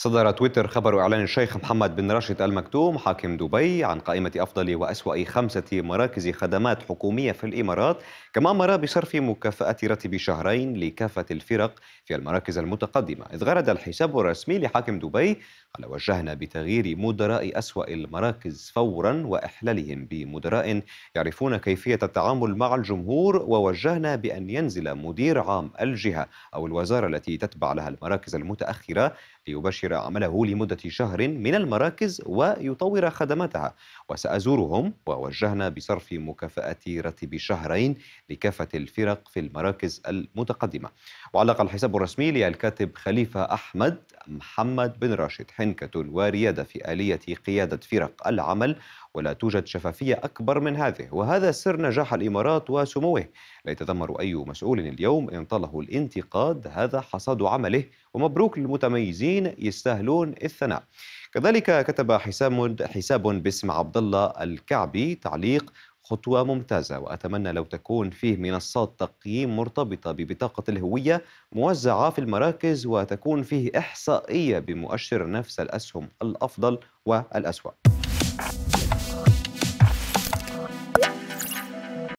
صدر تويتر خبر إعلان الشيخ محمد بن راشد المكتوم حاكم دبي عن قائمة أفضل وأسوأ خمسة مراكز خدمات حكومية في الإمارات كما مر بصرف مكافأة راتب شهرين لكافة الفرق في المراكز المتقدمة إذ غرد الحساب الرسمي لحاكم دبي قال وجهنا بتغيير مدراء أسوأ المراكز فورا وإحلالهم بمدراء يعرفون كيفية التعامل مع الجمهور ووجهنا بأن ينزل مدير عام الجهة أو الوزارة التي تتبع لها المراكز المتأخرة ليبشر مبكرة عمله لمدة شهر من المراكز ويطور خدماتها وسأزورهم ووجهنا بصرف مكافأة راتب شهرين لكافة الفرق في المراكز المتقدمة وعلق الحساب الرسمي للكاتب خليفة أحمد محمد بن راشد حنكة وريادة في آلية قيادة فرق العمل ولا توجد شفافية أكبر من هذه وهذا سر نجاح الإمارات وسموه لا يتذمر أي مسؤول اليوم إن طاله الانتقاد هذا حصاد عمله ومبروك للمتميزين يستاهلون الثناء كذلك كتب حساب حساب باسم عبد الله الكعبي تعليق خطوة ممتازة وأتمنى لو تكون فيه منصات تقييم مرتبطة ببطاقة الهوية موزعة في المراكز وتكون فيه إحصائية بمؤشر نفس الأسهم الأفضل والأسوأ